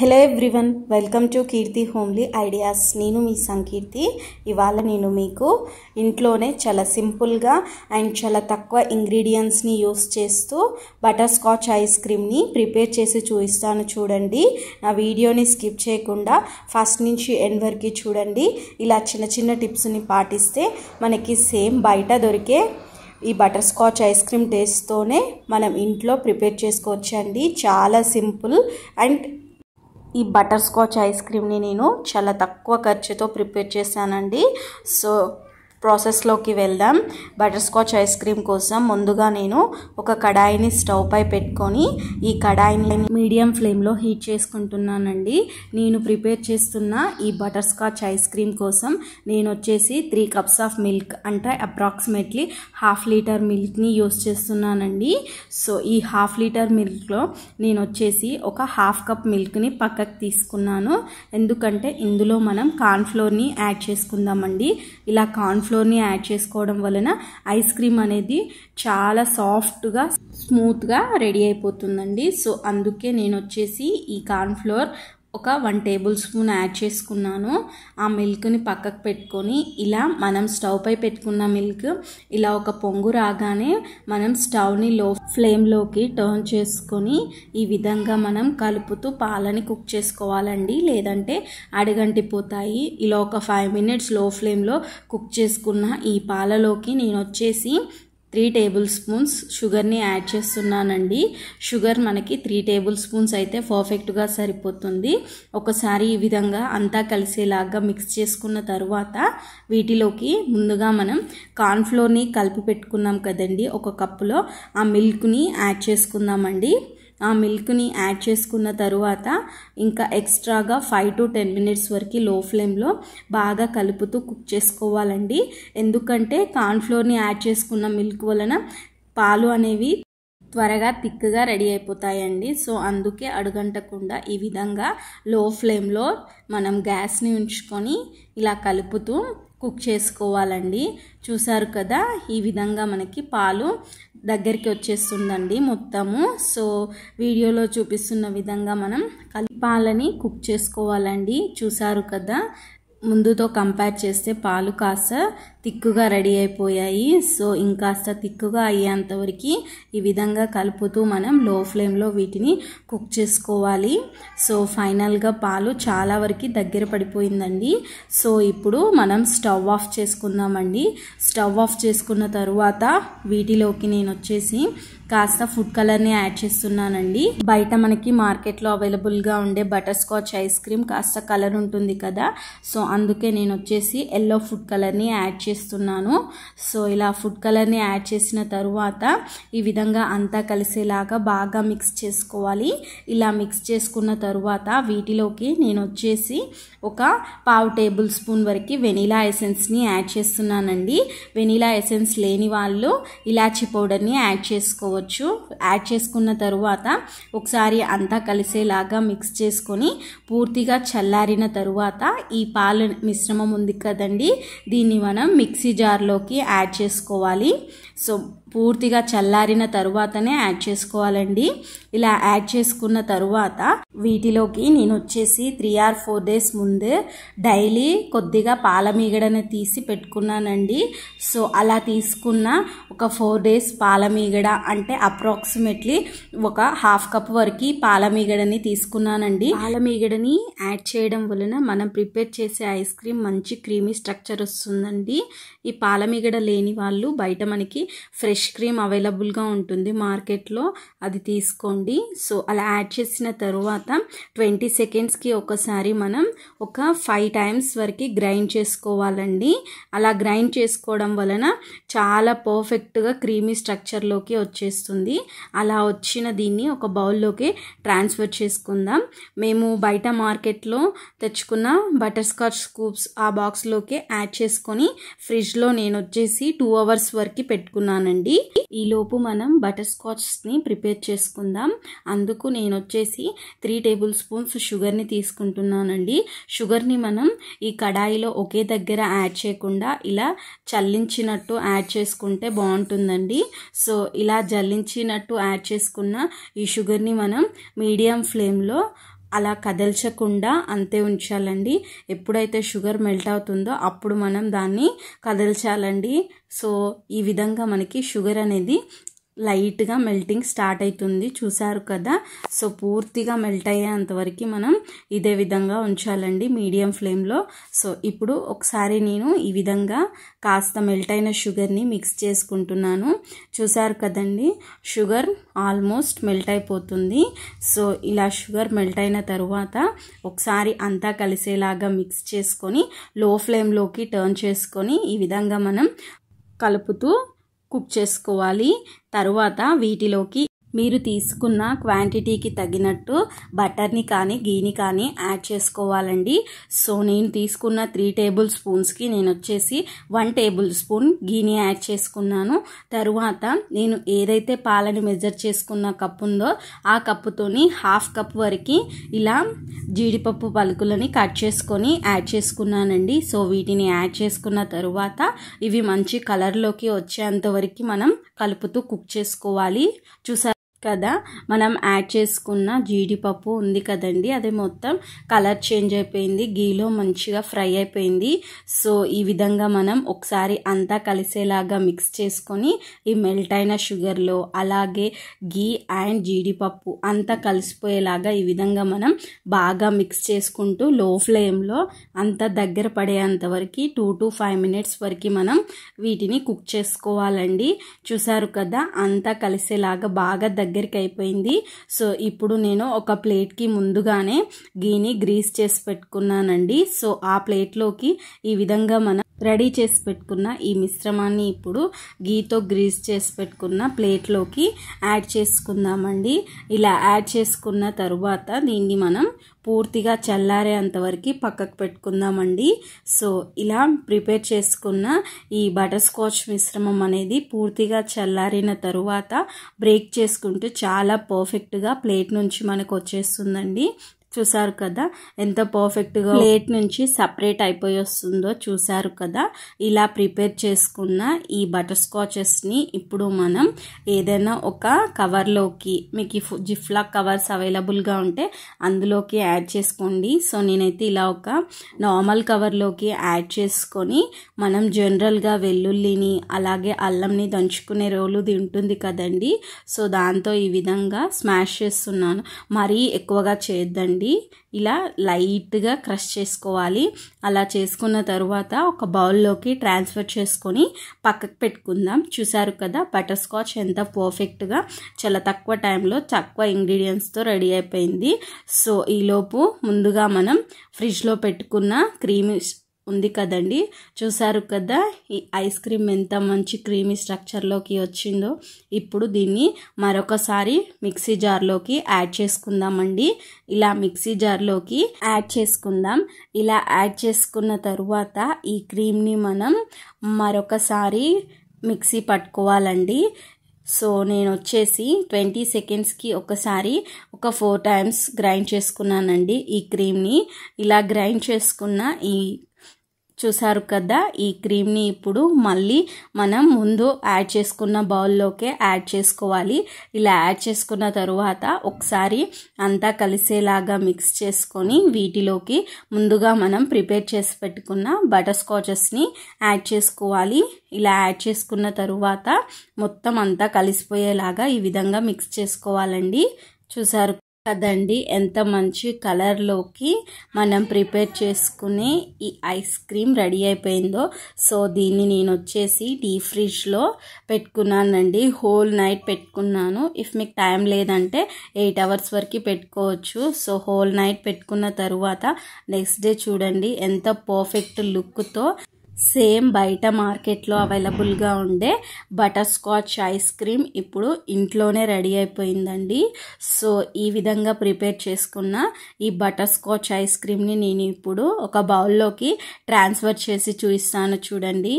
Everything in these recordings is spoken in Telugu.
hello everyone welcome to Keerthi homely ideas నేను మీ సంకీర్తి ఇవాళ నేను మీకు ఇంట్లోనే చాలా సింపుల్గా అండ్ చాలా తక్కువ ఇంగ్రీడియంట్స్ని యూస్ చేస్తూ బటర్ స్కాచ్ ఐస్ క్రీమ్ని ప్రిపేర్ చేసి చూపిస్తాను చూడండి నా వీడియోని స్కిప్ చేయకుండా ఫస్ట్ నుంచి ఎండ్ వరకు చూడండి ఇలా చిన్న చిన్న టిప్స్ని పాటిస్తే మనకి సేమ్ బయట దొరికే ఈ బటర్ స్కాచ్ ఐస్ క్రీమ్ టేస్ట్తోనే మనం ఇంట్లో ప్రిపేర్ చేసుకోవచ్చండి చాలా సింపుల్ అండ్ ఈ బటర్ స్కాచ్ ఐస్ క్రీమ్ని నేను చాలా తక్కువ ఖర్చుతో ప్రిపేర్ చేశానండి సో ప్రాసెస్లోకి వెళ్దాం బటర్ స్కాచ్ ఐస్ క్రీమ్ కోసం ముందుగా నేను ఒక కడాయిని స్టవ్ పై పెట్టుకొని ఈ కడాయిని మీడియం ఫ్లేమ్లో హీట్ చేసుకుంటున్నానండి నేను ప్రిపేర్ చేస్తున్న ఈ బటర్ స్కాచ్ ఐస్ క్రీమ్ కోసం నేను వచ్చేసి త్రీ కప్స్ ఆఫ్ మిల్క్ అంటే అప్రాక్సిమేట్లీ హాఫ్ లీటర్ మిల్క్ని యూస్ చేస్తున్నానండి సో ఈ హాఫ్ లీటర్ మిల్క్లో నేను వచ్చేసి ఒక హాఫ్ కప్ మిల్క్ని పక్కకు తీసుకున్నాను ఎందుకంటే ఇందులో మనం కార్న్ఫ్లోర్ని యాడ్ చేసుకుందామండి ఇలా కార్న్ ఫ్లోర్ని యాడ్ చేసుకోవడం వలన ఐస్ క్రీమ్ అనేది చాలా సాఫ్ట్గా స్మూత్గా రెడీ అయిపోతుందండి సో అందుకే నేను వచ్చేసి ఈ కార్న్ ఫ్లోర్ ఒక వన్ టేబుల్ స్పూన్ యాడ్ చేసుకున్నాను ఆ మిల్క్ని పక్కకు పెట్టుకొని ఇలా మనం స్టవ్ పై పెట్టుకున్న మిల్క్ ఇలా ఒక పొంగు రాగానే మనం స్టవ్ని లో ఫ్లేమ్లోకి టర్న్ చేసుకొని ఈ విధంగా మనం కలుపుతూ పాలని కుక్ చేసుకోవాలండి లేదంటే అడగంటిపోతాయి ఇలా ఒక ఫైవ్ మినిట్స్ లో ఫ్లేమ్లో కుక్ చేసుకున్న ఈ పాలలోకి నేను వచ్చేసి త్రీ టేబుల్ స్పూన్స్ షుగర్ని యాడ్ చేస్తున్నానండి షుగర్ మనకి త్రీ టేబుల్ స్పూన్స్ అయితే పర్ఫెక్ట్గా సరిపోతుంది ఒకసారి ఈ విధంగా అంతా కలిసేలాగా మిక్స్ చేసుకున్న తర్వాత వీటిలోకి ముందుగా మనం కార్న్ఫ్లోర్ని కలిపి పెట్టుకున్నాం కదండి ఒక కప్పులో ఆ మిల్క్ని యాడ్ చేసుకుందామండి ఆ మిల్క్ని యాడ్ చేసుకున్న తరువాత ఇంకా ఎక్స్ట్రాగా ఫైవ్ టు టెన్ మినిట్స్ వరకు లో ఫ్లేమ్లో బాగా కలుపుతూ కుక్ చేసుకోవాలండి ఎందుకంటే కార్న్ఫ్లోర్ని యాడ్ చేసుకున్న మిల్క్ వలన పాలు అనేవి త్వరగా థిక్గా రెడీ అయిపోతాయండి సో అందుకే అడుగంటకుండా ఈ విధంగా లో ఫ్లేమ్లో మనం గ్యాస్ని ఉంచుకొని ఇలా కలుపుతూ కుక్ చేసుకోవాలండి చూసారు కదా ఈ విధంగా మనకి పాలు దగ్గరికి వచ్చేస్తుందండి మొత్తము సో వీడియోలో చూపిస్తున్న విధంగా మనం కలిపాలని కుక్ చేసుకోవాలండి చూసారు కదా ముందుతో కంపేర్ చేస్తే పాలు కాస్త తిక్కుగా రెడీ అయిపోయాయి సో ఇంకాస్త తిక్కుగా అయ్యేంతవరకు ఈ విధంగా కలుపుతూ మనం లో ఫ్లేమ్లో వీటిని కుక్ చేసుకోవాలి సో ఫైనల్గా పాలు చాలా వరకు దగ్గర పడిపోయిందండి సో ఇప్పుడు మనం స్టవ్ ఆఫ్ చేసుకుందామండి స్టవ్ ఆఫ్ చేసుకున్న తరువాత వీటిలోకి నేను వచ్చేసి కాస్త ఫుడ్ కలర్ని యాడ్ చేస్తున్నానండి బయట మనకి మార్కెట్లో అవైలబుల్గా ఉండే బటర్ స్కాచ్ ఐస్ క్రీమ్ కాస్త కలర్ ఉంటుంది కదా సో అందుకే నేను వచ్చేసి ఎల్లో ఫుడ్ కలర్ని యాడ్ చేసి చేస్తున్నాను సో ఇలా ఫుడ్ కలర్ని యాడ్ చేసిన తరువాత ఈ విధంగా అంతా కలిసేలాగా బాగా మిక్స్ చేసుకోవాలి ఇలా మిక్స్ చేసుకున్న తరువాత వీటిలోకి నేను వచ్చేసి ఒక పావు టేబుల్ స్పూన్ వరకు వెనీలా ఎసెన్స్ని యాడ్ చేస్తున్నానండి వెనీలా ఎసెన్స్ లేని వాళ్ళు ఇలాచి పౌడర్ని యాడ్ చేసుకోవచ్చు యాడ్ చేసుకున్న తరువాత ఒకసారి అంతా కలిసేలాగా మిక్స్ చేసుకొని పూర్తిగా చల్లారిన తరువాత ఈ పాలు మిశ్రమం ఉంది కదండి దీన్ని మనం मिक् जार सो పూర్తిగా చల్లారిన తరువాతనే యాడ్ చేసుకోవాలండి ఇలా యాడ్ చేసుకున్న తరువాత వీటిలోకి నేను వచ్చేసి త్రీ ఆర్ ఫోర్ డేస్ ముందే డైలీ కొద్దిగా పాల మీగడని తీసి పెట్టుకున్నానండి సో అలా తీసుకున్న ఒక ఫోర్ డేస్ పాల మీగడ అంటే అప్రాక్సిమేట్లీ ఒక హాఫ్ కప్ వరకు పాల మీగడని తీసుకున్నానండి పాల మీగడని యాడ్ చేయడం వలన మనం ప్రిపేర్ చేసే ఐస్ క్రీమ్ మంచి క్రీమీ స్ట్రక్చర్ వస్తుందండి ఈ పాల మీగడ లేని వాళ్ళు బయట మనకి ఫ్రెష్ ఫ్రెష్ క్రీమ్ అవైలబుల్గా ఉంటుంది మార్కెట్లో అది తీసుకోండి సో అలా యాడ్ చేసిన తరువాత ట్వంటీ సెకండ్స్కి ఒకసారి మనం ఒక ఫైవ్ టైమ్స్ వరకు గ్రైండ్ చేసుకోవాలండి అలా గ్రైండ్ చేసుకోవడం వలన చాలా పర్ఫెక్ట్గా క్రీమీ స్ట్రక్చర్లోకి వచ్చేస్తుంది అలా వచ్చిన దీన్ని ఒక బౌల్లోకి ట్రాన్స్ఫర్ చేసుకుందాం మేము బయట మార్కెట్లో తెచ్చుకున్న బటర్ స్కాచ్ స్కూప్స్ ఆ బాక్స్లోకి యాడ్ చేసుకొని ఫ్రిడ్జ్లో నేను వచ్చేసి టూ అవర్స్ వరకు పెట్టుకున్నానండి అండి ఈలోపు మనం బటర్ స్కాచ్ని ప్రిపేర్ చేసుకుందాం అందుకు నేను వచ్చేసి త్రీ టేబుల్ స్పూన్స్ షుగర్ని తీసుకుంటున్నానండి షుగర్ని మనం ఈ కడాయిలో ఒకే దగ్గర యాడ్ చేయకుండా ఇలా చల్లించినట్టు యాడ్ చేసుకుంటే బాగుంటుందండి సో ఇలా జల్లించినట్టు యాడ్ చేసుకున్న ఈ షుగర్ని మనం మీడియం ఫ్లేమ్లో అలా కదల్చకుండా అంతే ఉంచాలండి ఎప్పుడైతే షుగర్ మెల్ట్ అవుతుందో అప్పుడు మనం దాన్ని కదల్చాలండి సో ఈ విధంగా మనకి షుగర్ అనేది లైట్గా మెల్టింగ్ స్టార్ట్ అవుతుంది చూసారు కదా సో పూర్తిగా మెల్ట్ అయ్యేంతవరకు మనం ఇదే విధంగా ఉంచాలండి మీడియం ఫ్లేమ్లో సో ఇప్పుడు ఒకసారి నేను ఈ విధంగా కాస్త మెల్ట్ అయిన షుగర్ని మిక్స్ చేసుకుంటున్నాను చూసారు కదండి షుగర్ ఆల్మోస్ట్ మెల్ట్ అయిపోతుంది సో ఇలా షుగర్ మెల్ట్ అయిన తర్వాత ఒకసారి అంతా కలిసేలాగా మిక్స్ చేసుకొని లో ఫ్లేమ్లోకి టర్న్ చేసుకొని ఈ విధంగా మనం కలుపుతూ కుక్ చేసుకోవాలి తరువాత వీటిలోకి మీరు తీసుకున్న క్వాంటిటీకి తగినట్టు బటర్ని కానీ గీని కానీ యాడ్ చేసుకోవాలండి సో నేను తీసుకున్న త్రీ టేబుల్ స్పూన్స్కి నేను వచ్చేసి వన్ టేబుల్ స్పూన్ గీని యాడ్ చేసుకున్నాను తరువాత నేను ఏదైతే పాలని మెజర్ చేసుకున్న కప్పు ఉందో ఆ కప్పుతోని హాఫ్ కప్ వరకు ఇలా జీడిపప్పు పలుకులని కట్ చేసుకొని యాడ్ చేసుకున్నానండి సో వీటిని యాడ్ చేసుకున్న తరువాత ఇవి మంచి కలర్లోకి వచ్చేంత వరకు మనం కలుపుతూ కుక్ చేసుకోవాలి చూసా కదా మనం యాడ్ చేసుకున్న జీడిపప్పు ఉంది కదండి అది మొత్తం కలర్ చేంజ్ అయిపోయింది గీలో మంచిగా ఫ్రై అయిపోయింది సో ఈ విధంగా మనం ఒకసారి అంతా కలిసేలాగా మిక్స్ చేసుకొని ఈ మెల్ట్ అయిన షుగర్లో అలాగే గీ అండ్ జీడిపప్పు అంతా కలిసిపోయేలాగా ఈ విధంగా మనం బాగా మిక్స్ చేసుకుంటూ లో ఫ్లేమ్లో అంతా దగ్గర పడేంత వరకు టూ టు ఫైవ్ మినిట్స్ వరకు మనం వీటిని కుక్ చేసుకోవాలండి చూసారు కదా అంతా కలిసేలాగా బాగా దగ్గరికి అయిపోయింది సో ఇప్పుడు నేను ఒక ప్లేట్కి ముందుగానే గీని గ్రీస్ చేసి పెట్టుకున్నానండి సో ఆ ప్లేట్లోకి ఈ విధంగా మనం రెడీ చేసి పెట్టుకున్న ఈ మిశ్రమాన్ని ఇప్పుడు గీతో గ్రీస్ చేసి పెట్టుకున్న ప్లేట్లోకి యాడ్ చేసుకుందామండి ఇలా యాడ్ చేసుకున్న తరువాత దీన్ని మనం పూర్తిగా చల్లారే అంతవరకు పక్కకు పెట్టుకుందామండి సో ఇలా ప్రిపేర్ చేసుకున్న ఈ బటర్ స్కాచ్ మిశ్రమం అనేది పూర్తిగా చల్లారిన తరువాత బ్రేక్ చేసుకుంటూ చాలా పర్ఫెక్ట్గా ప్లేట్ నుంచి మనకు వచ్చేస్తుందండి చూసారు కదా ఎంత పర్ఫెక్ట్గా ప్లేట్ నుంచి సపరేట్ అయిపోయి వస్తుందో చూసారు కదా ఇలా ప్రిపేర్ చేసుకున్న ఈ బటర్ స్కాచెస్ని ఇప్పుడు మనం ఏదైనా ఒక కవర్లోకి మీకు జిఫ్లా కవర్స్ అవైలబుల్గా ఉంటే అందులోకి యాడ్ చేసుకోండి సో నేనైతే ఇలా ఒక నార్మల్ కవర్లోకి యాడ్ చేసుకొని మనం జనరల్గా వెల్లుల్లిని అలాగే అల్లంని దంచుకునే రోలు తింటుంది కదండి సో దాంతో ఈ విధంగా స్మాష్ చేస్తున్నాను మరీ ఎక్కువగా చేయొద్దండి అండి ఇలా లైట్గా క్రష్ చేసుకోవాలి అలా చేసుకున్న తర్వాత ఒక బౌల్లోకి ట్రాన్స్ఫర్ చేసుకొని పక్కకు పెట్టుకుందాం చూసారు కదా బటర్ స్కాచ్ ఎంత పర్ఫెక్ట్గా చాలా తక్కువ టైంలో తక్కువ ఇంగ్రీడియంట్స్తో రెడీ అయిపోయింది సో ఈలోపు ముందుగా మనం ఫ్రిడ్జ్లో పెట్టుకున్న క్రీమ్ ఉంది కదండి చూసారు కదా ఈ ఐస్ క్రీమ్ ఎంత మంచి క్రీమీ స్ట్రక్చర్లోకి వచ్చిందో ఇప్పుడు దీన్ని మరొకసారి మిక్సీ జార్లోకి యాడ్ చేసుకుందామండి ఇలా మిక్సీ జార్లోకి యాడ్ చేసుకుందాం ఇలా యాడ్ చేసుకున్న తరువాత ఈ క్రీమ్ని మనం మరొకసారి మిక్సీ పట్టుకోవాలండి సో నేను వచ్చేసి ట్వంటీ సెకండ్స్కి ఒకసారి ఒక ఫోర్ టైమ్స్ గ్రైండ్ చేసుకున్నానండి ఈ క్రీమ్ని ఇలా గ్రైండ్ చేసుకున్న ఈ చూసారు కదా ఈ క్రీమ్ని ఇప్పుడు మళ్ళీ మనం ముందు యాడ్ చేసుకున్న బౌల్లోకే యాడ్ చేసుకోవాలి ఇలా యాడ్ చేసుకున్న తరువాత ఒకసారి అంతా కలిసేలాగా మిక్స్ చేసుకొని వీటిలోకి ముందుగా మనం ప్రిపేర్ చేసి పెట్టుకున్న బటర్ స్కాచెస్ని యాడ్ చేసుకోవాలి ఇలా యాడ్ చేసుకున్న తరువాత మొత్తం అంతా కలిసిపోయేలాగా ఈ విధంగా మిక్స్ చేసుకోవాలండి చూసారు కదండి ఎంత మంచి కలర్లోకి మనం ప్రిపేర్ చేసుకునే ఈ ఐస్ క్రీమ్ రెడీ అయిపోయిందో సో దీన్ని నేను వచ్చేసి డీప్ ఫ్రిడ్జ్లో పెట్టుకున్నానండి హోల్ నైట్ పెట్టుకున్నాను ఇఫ్ మీకు టైం లేదంటే ఎయిట్ అవర్స్ వరకు పెట్టుకోవచ్చు సో హోల్ నైట్ పెట్టుకున్న తరువాత నెక్స్ట్ డే చూడండి ఎంత పర్ఫెక్ట్ లుక్తో సేమ్ బయట మార్కెట్లో అవైలబుల్గా ఉండే బటర్ స్కాచ్ ఐస్ క్రీమ్ ఇప్పుడు ఇంట్లోనే రెడీ అయిపోయిందండి సో ఈ విధంగా ప్రిపేర్ చేసుకున్న ఈ బటర్ స్కాచ్ ఐస్ క్రీమ్ని నేను ఇప్పుడు ఒక బౌల్లోకి ట్రాన్స్ఫర్ చేసి చూపిస్తాను చూడండి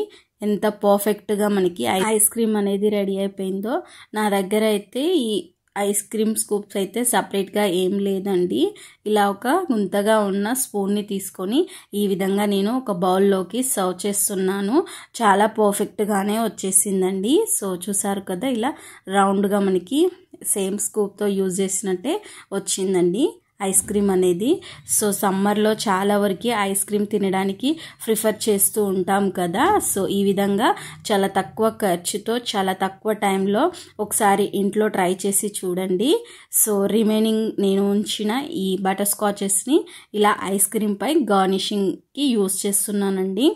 ఎంత పర్ఫెక్ట్గా మనకి ఐస్ క్రీమ్ అనేది రెడీ అయిపోయిందో నా దగ్గర అయితే ఈ ఐస్ క్రీమ్ స్కూప్స్ అయితే సపరేట్గా ఏం లేదండి ఇలా ఒక గుంతగా ఉన్న స్పూన్ని తీసుకొని ఈ విధంగా నేను ఒక బౌల్లోకి సర్వ్ చేస్తున్నాను చాలా పర్ఫెక్ట్గానే వచ్చేసిందండి సో చూసారు కదా ఇలా రౌండ్గా మనకి సేమ్ స్కూప్తో యూజ్ చేసినట్టే వచ్చిందండి ఐస్ క్రీమ్ అనేది సో సమ్మర్లో చాలా వరకు ఐస్ క్రీమ్ తినడానికి ప్రిఫర్ చేస్తూ ఉంటాం కదా సో ఈ విధంగా చాలా తక్కువ ఖర్చుతో చాలా తక్కువ టైంలో ఒకసారి ఇంట్లో ట్రై చేసి చూడండి సో రిమైనింగ్ నేను ఉంచిన ఈ బటర్ స్కాచెస్ని ఇలా ఐస్ క్రీమ్పై గార్నిషింగ్కి యూస్ చేస్తున్నానండి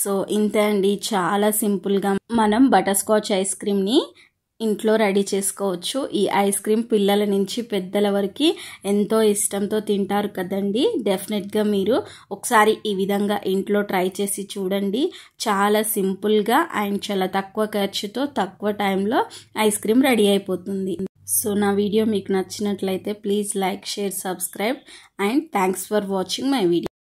సో ఇంతే అండి చాలా సింపుల్గా మనం బటర్ స్కాచ్ ఐస్ క్రీమ్ని ఇంట్లో రెడీ చేసుకోవచ్చు ఈ ఐస్ క్రీమ్ పిల్లల నుంచి పెద్దల వరకు ఎంతో ఇష్టంతో తింటారు కదండి డెఫినెట్గా మీరు ఒకసారి ఈ విధంగా ఇంట్లో ట్రై చేసి చూడండి చాలా సింపుల్గా అండ్ చాలా తక్కువ ఖర్చుతో తక్కువ టైంలో ఐస్ క్రీమ్ రెడీ అయిపోతుంది సో నా వీడియో మీకు నచ్చినట్లయితే please like share subscribe and thanks for watching my video